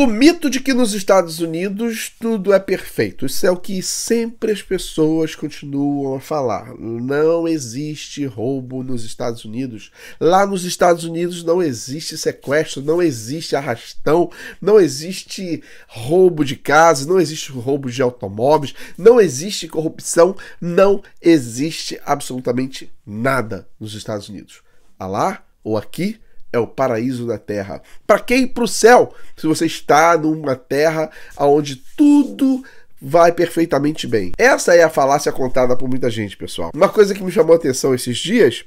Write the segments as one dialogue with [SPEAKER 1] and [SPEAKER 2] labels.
[SPEAKER 1] O mito de que nos Estados Unidos tudo é perfeito. Isso é o que sempre as pessoas continuam a falar. Não existe roubo nos Estados Unidos. Lá nos Estados Unidos não existe sequestro, não existe arrastão, não existe roubo de casa, não existe roubo de automóveis, não existe corrupção, não existe absolutamente nada nos Estados Unidos. lá ou aqui é o paraíso da terra. Para quem? Para o céu. Se você está numa terra onde tudo vai perfeitamente bem. Essa é a falácia contada por muita gente, pessoal. Uma coisa que me chamou a atenção esses dias,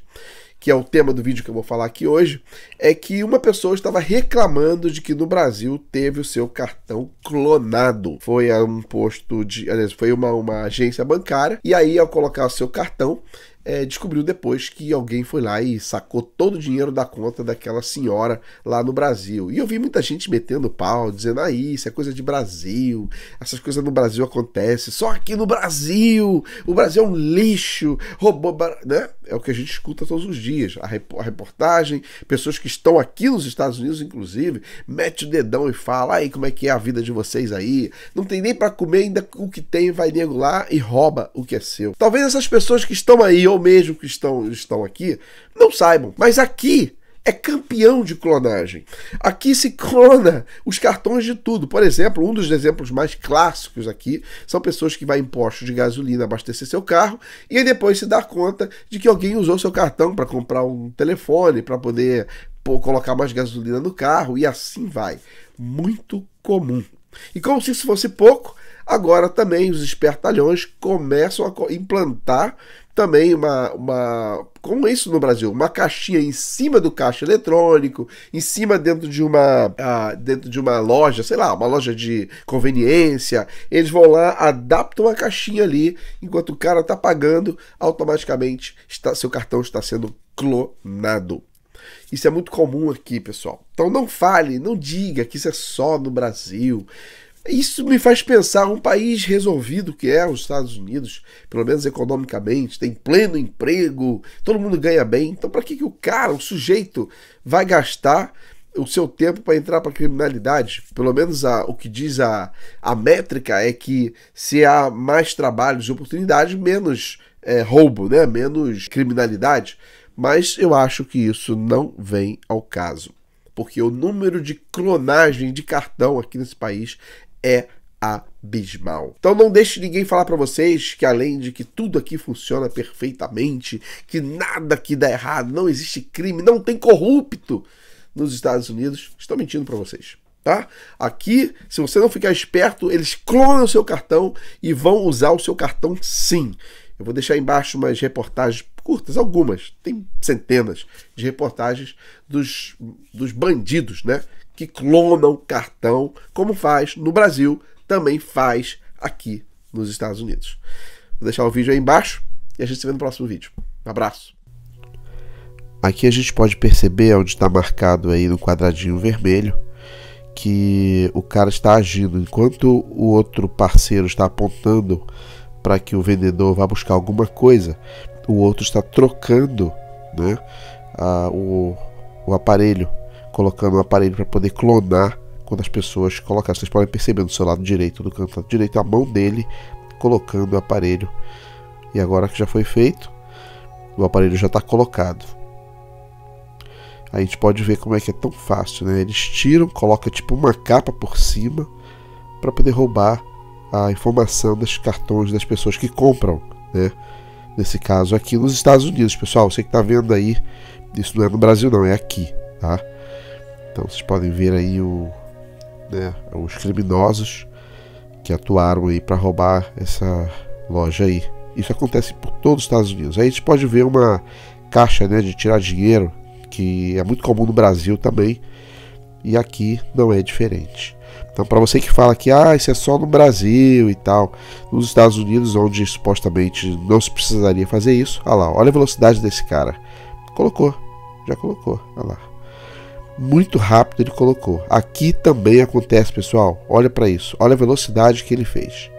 [SPEAKER 1] que é o tema do vídeo que eu vou falar aqui hoje, é que uma pessoa estava reclamando de que no Brasil teve o seu cartão clonado. Foi a um posto de, aliás, foi uma, uma agência bancária e aí ao colocar o seu cartão, é, descobriu depois que alguém foi lá e sacou todo o dinheiro da conta daquela senhora lá no Brasil. E eu vi muita gente metendo pau, dizendo: ah, isso é coisa de Brasil, essas coisas no Brasil acontecem, só aqui no Brasil, o Brasil é um lixo, roubou. Né? É o que a gente escuta todos os dias. A, reportagem, pessoas que estão aqui nos Estados Unidos, inclusive, mete o dedão e fala: aí como é que é a vida de vocês aí? Não tem nem para comer, ainda o que tem vai nego lá e rouba o que é seu. Talvez essas pessoas que estão aí eu mesmo que estão, estão aqui, não saibam. Mas aqui é campeão de clonagem. Aqui se clona os cartões de tudo. Por exemplo, um dos exemplos mais clássicos aqui são pessoas que vão em posto de gasolina abastecer seu carro e aí depois se dar conta de que alguém usou seu cartão para comprar um telefone, para poder pô, colocar mais gasolina no carro e assim vai. Muito comum. E como se isso fosse pouco, agora também os espertalhões começam a implantar também uma, uma como isso no Brasil, uma caixinha em cima do caixa eletrônico, em cima dentro de uma ah, dentro de uma loja, sei lá, uma loja de conveniência, eles vão lá, adaptam a caixinha ali, enquanto o cara está pagando, automaticamente está, seu cartão está sendo clonado. Isso é muito comum aqui, pessoal. Então não fale, não diga que isso é só no Brasil. Isso me faz pensar um país resolvido que é os Estados Unidos, pelo menos economicamente, tem pleno emprego, todo mundo ganha bem. Então, para que, que o cara, o sujeito, vai gastar o seu tempo para entrar para criminalidade? Pelo menos a, o que diz a, a métrica é que se há mais trabalhos e oportunidades, menos é, roubo, né? menos criminalidade. Mas eu acho que isso não vem ao caso porque o número de clonagem de cartão aqui nesse país é abismal. Então não deixe ninguém falar para vocês que além de que tudo aqui funciona perfeitamente, que nada aqui dá errado, não existe crime, não tem corrupto nos Estados Unidos, estou mentindo para vocês. Tá? Aqui, se você não ficar esperto, eles clonam o seu cartão e vão usar o seu cartão sim. Eu vou deixar embaixo umas reportagens curtas, algumas, tem centenas de reportagens dos, dos bandidos, né? que clonam cartão, como faz no Brasil, também faz aqui nos Estados Unidos. Vou deixar o vídeo aí embaixo e a gente se vê no próximo vídeo. Um abraço. Aqui a gente pode perceber onde está marcado aí no quadradinho vermelho que o cara está agindo enquanto o outro parceiro está apontando para que o vendedor vá buscar alguma coisa, o outro está trocando né, a, o, o aparelho colocando um aparelho para poder clonar quando as pessoas colocaram. Vocês podem perceber no seu lado direito, do canto direito, a mão dele colocando o aparelho. E agora que já foi feito, o aparelho já está colocado. A gente pode ver como é que é tão fácil, né? Eles tiram, colocam tipo uma capa por cima para poder roubar a informação dos cartões das pessoas que compram, né? Nesse caso aqui nos Estados Unidos, pessoal, você que está vendo aí, isso não é no Brasil não, é aqui, tá? Então vocês podem ver aí o, né, os criminosos que atuaram aí para roubar essa loja aí. Isso acontece por todos os Estados Unidos. Aí a gente pode ver uma caixa né, de tirar dinheiro, que é muito comum no Brasil também, e aqui não é diferente. Então, para você que fala que ah, isso é só no Brasil e tal, nos Estados Unidos, onde supostamente não se precisaria fazer isso, olha lá, olha a velocidade desse cara. Colocou, já colocou, olha lá muito rápido ele colocou. Aqui também acontece, pessoal. Olha para isso. Olha a velocidade que ele fez.